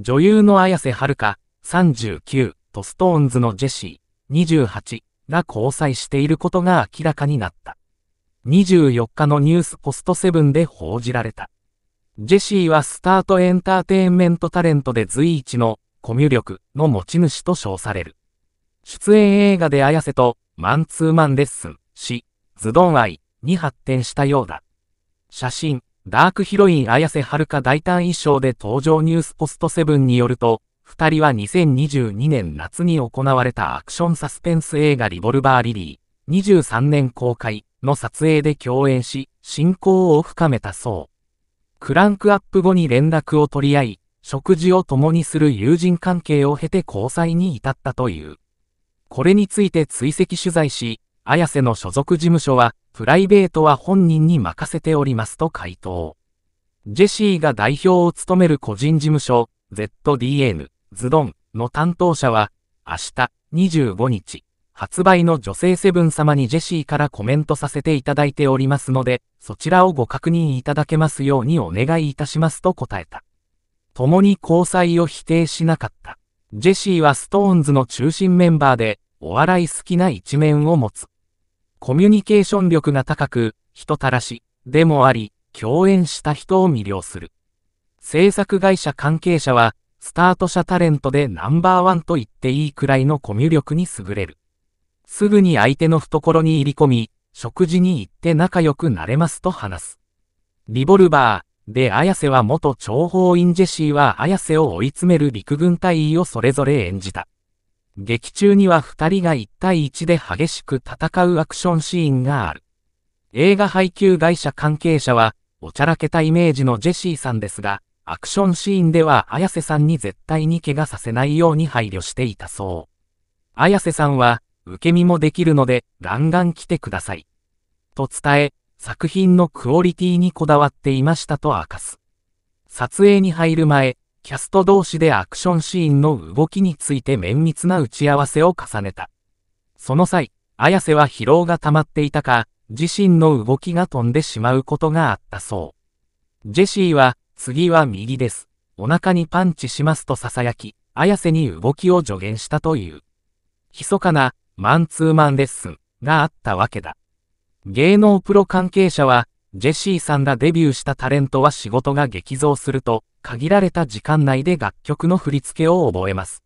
女優の綾瀬はるか、39とストーンズのジェシー、28が交際していることが明らかになった。24日のニュースポストセブンで報じられた。ジェシーはスタートエンターテインメントタレントで随一のコミュ力の持ち主と称される。出演映画で綾瀬とマンツーマンレッスンし、ズドン愛に発展したようだ。写真、ダークヒロイン綾瀬はるか大胆衣装で登場ニュースポスト7によると、二人は2022年夏に行われたアクションサスペンス映画リボルバーリリー、23年公開の撮影で共演し、親交を深めたそう。クランクアップ後に連絡を取り合い、食事を共にする友人関係を経て交際に至ったという。これについて追跡取材し、綾瀬の所属事務所は、プライベートは本人に任せておりますと回答。ジェシーが代表を務める個人事務所、ZDN、ズドンの担当者は、明日、25日、発売の女性セブン様にジェシーからコメントさせていただいておりますので、そちらをご確認いただけますようにお願いいたしますと答えた。共に交際を否定しなかった。ジェシーはストーンズの中心メンバーで、お笑い好きな一面を持つ。コミュニケーション力が高く、人たらし、でもあり、共演した人を魅了する。制作会社関係者は、スタート者タレントでナンバーワンと言っていいくらいのコミュ力に優れる。すぐに相手の懐に入り込み、食事に行って仲良くなれますと話す。リボルバーで綾瀬は元諜報員ジェシーは綾瀬を追い詰める陸軍隊員をそれぞれ演じた。劇中には2人が1対1で激しく戦うアクションシーンがある。映画配給会社関係者は、おちゃらけたイメージのジェシーさんですが、アクションシーンでは綾瀬さんに絶対に怪我させないように配慮していたそう。綾瀬さんは、受け身もできるので、ガンガン来てください。と伝え、作品のクオリティにこだわっていましたと明かす。撮影に入る前、キャスト同士でアクションシーンの動きについて綿密な打ち合わせを重ねた。その際、綾瀬は疲労が溜まっていたか、自身の動きが飛んでしまうことがあったそう。ジェシーは、次は右です。お腹にパンチしますと囁き、綾瀬に動きを助言したという。密かな、マンツーマンレッスンがあったわけだ。芸能プロ関係者は、ジェシーさんがデビューしたタレントは仕事が激増すると、限られた時間内で楽曲の振り付けを覚えます。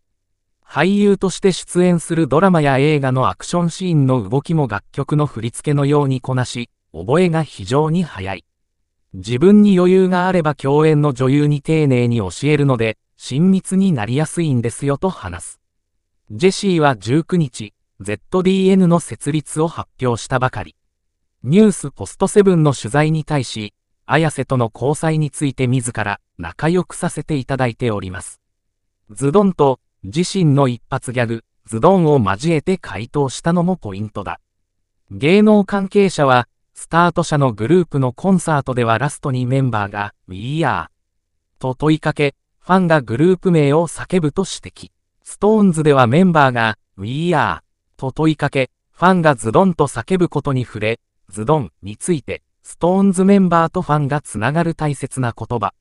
俳優として出演するドラマや映画のアクションシーンの動きも楽曲の振り付けのようにこなし、覚えが非常に早い。自分に余裕があれば共演の女優に丁寧に教えるので、親密になりやすいんですよと話す。ジェシーは19日、ZDN の設立を発表したばかり。ニュースポストセブンの取材に対し、綾瀬との交際について自ら仲良くさせていただいております。ズドンと自身の一発ギャグ、ズドンを交えて回答したのもポイントだ。芸能関係者は、スタート者のグループのコンサートではラストにメンバーが We Are と問いかけ、ファンがグループ名を叫ぶと指摘。ストーンズではメンバーが We Are と問いかけ、ファンがズドンと叫ぶことに触れ、ズドンについて、ストーンズメンバーとファンがつながる大切な言葉。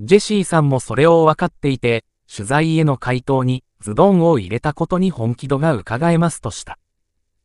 ジェシーさんもそれを分かっていて、取材への回答にズドンを入れたことに本気度が伺えますとした。